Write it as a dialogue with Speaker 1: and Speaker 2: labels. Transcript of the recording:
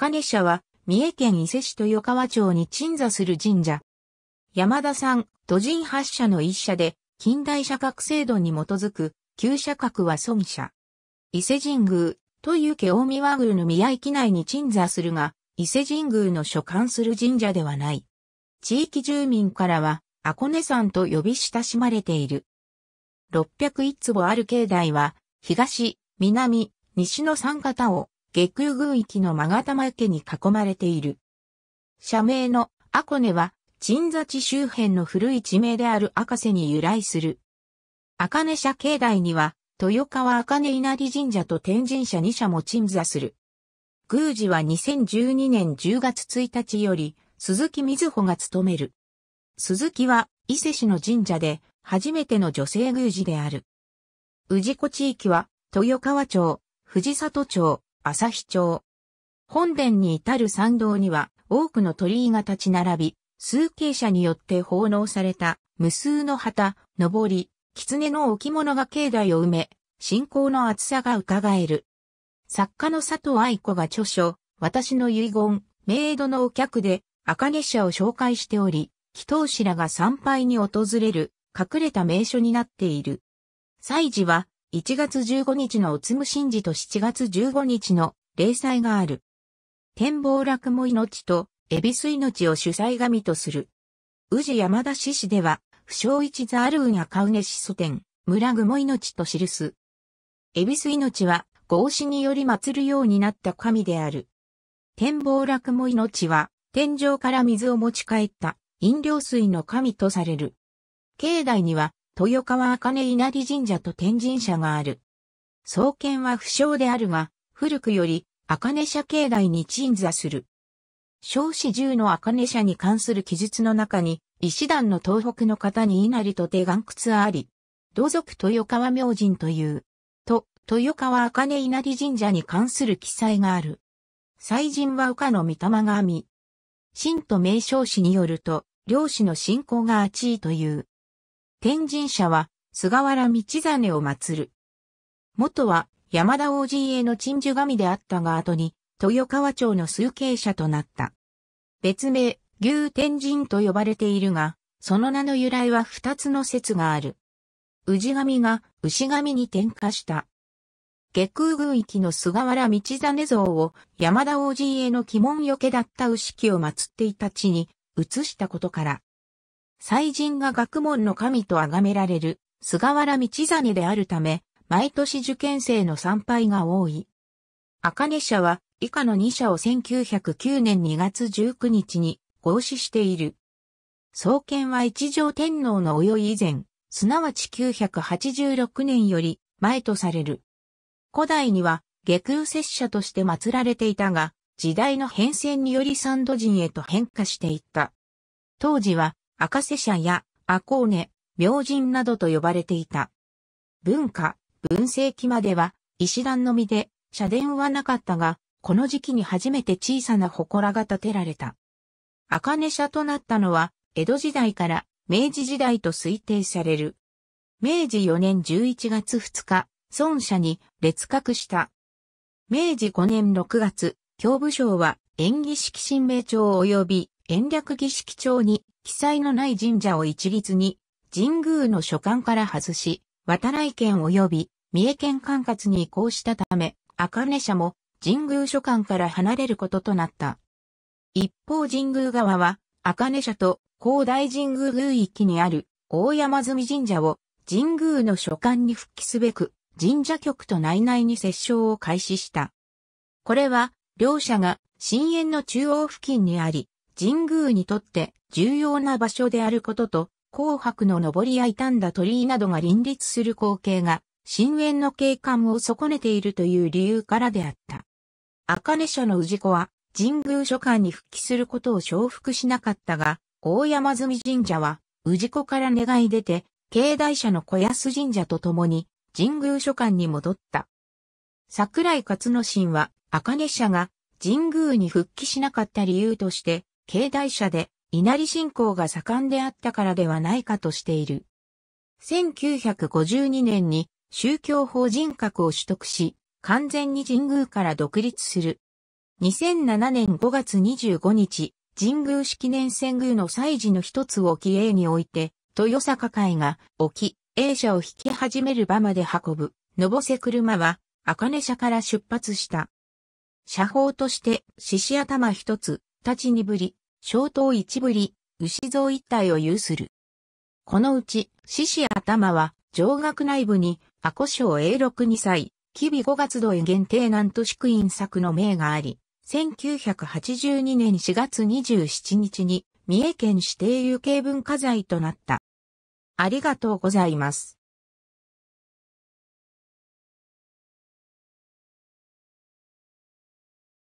Speaker 1: 根社は、三重県伊勢市豊川町に鎮座する神社。山田さん、都人八社の一社で、近代社格制度に基づく、旧社格は孫社。伊勢神宮、という近江和宮の宮駅内に鎮座するが、伊勢神宮の所管する神社ではない。地域住民からは、赤根さ山と呼び親しまれている。601坪ある境内は、東、南、西の三方を月空軍域の勾玉家に囲まれている。社名のアコネは、鎮座地周辺の古い地名である赤瀬に由来する。赤根社境内には、豊川赤根稲荷神社と天神社2社も鎮座する。宮司は2012年10月1日より、鈴木瑞穂が務める。鈴木は、伊勢市の神社で、初めての女性宮司である。宇治子地域は、豊川町、藤里町、朝日町。本殿に至る参道には多くの鳥居が立ち並び、数形者によって奉納された無数の旗、上り、狐の置物が境内を埋め、信仰の厚さが伺える。作家の佐藤愛子が著書、私の遺言、メイドのお客で、赤月社を紹介しており、祈祷師らが参拝に訪れる、隠れた名所になっている。祭事は、1月15日のおつむ神事と7月15日の霊祭がある。天望落も命と、恵比寿命を主催神とする。宇治山田市市では、不祥一座あるうやかうねし祖天、村雲命と記す。恵比寿命は、合祀により祀るようになった神である。天望落も命は、天井から水を持ち帰った飲料水の神とされる。境内には豊川茜稲荷神社と天神社がある。創建は不詳であるが、古くより、茜社境内に鎮座する。少子十の茜社に関する記述の中に、石段の東北の方に稲荷とて岩窟あり、同族豊川明神という、と、豊川茜稲荷神社に関する記載がある。祭神は岡の御霊神。神と名称師によると、漁師の信仰があ位いという。天神社は、菅原道真を祀る。元は、山田王子家の鎮守神であったが後に、豊川町の数形者となった。別名、牛天神と呼ばれているが、その名の由来は二つの説がある。氏神が牛神に転化した。下空軍域の菅原道真像を山田王子家の鬼門よけだった牛木を祀っていた地に移したことから、祭神が学問の神と崇められる菅原道真であるため、毎年受験生の参拝が多い。赤根社は以下の2社を1909年2月19日に合祀している。創建は一条天皇のおい以前、すなわち986年より前とされる。古代には下空摂社として祀られていたが、時代の変遷により三度人へと変化していった。当時は赤瀬社や赤尾根、明神などと呼ばれていた。文化、文世紀までは石段のみで社殿はなかったが、この時期に初めて小さな祠が建てられた。赤根社となったのは、江戸時代から明治時代と推定される。明治4年11月2日、孫社に列閣した。明治5年6月、教部省は演技式神明庁及び延暦儀式庁に記載のない神社を一律に、神宮の所管から外し、渡来県及び三重県管轄に移行したため、赤根社も神宮所管から離れることとなった。一方神宮側は、赤根社と広大神宮宮域にある大山積神社を神宮の所管に復帰すべく、神社局と内々に折衝を開始した。これは、両者が深淵の中央付近にあり、神宮にとって重要な場所であることと、紅白の上りや傷んだ鳥居などが林立する光景が、深淵の景観を損ねているという理由からであった。赤根社の氏子は、神宮書館に復帰することを承服しなかったが、大山積神社は、氏子から願い出て、境内社の小安神社と共に、神宮書館に戻った。桜井勝之進は、赤根社が神宮に復帰しなかった理由として、境内社で稲荷信仰が盛んであったからではないかとしている。1952年に宗教法人格を取得し、完全に神宮から独立する。2007年5月25日、神宮式年遷宮の祭事の一つを起営において、豊坂会が沖 A 社を引き始める場まで運ぶ、のぼせ車は、茜社から出発した。社宝として、獅子頭一つ、立ち二ぶり、小刀一ぶり、牛像一体を有する。このうち、獅子頭は、上学内部に、阿古省永禄二歳、吉備五月度へ限定南都宿院作の名があり、1982年4月27日に、三重県指定有形文化財となった。ありがとうございます。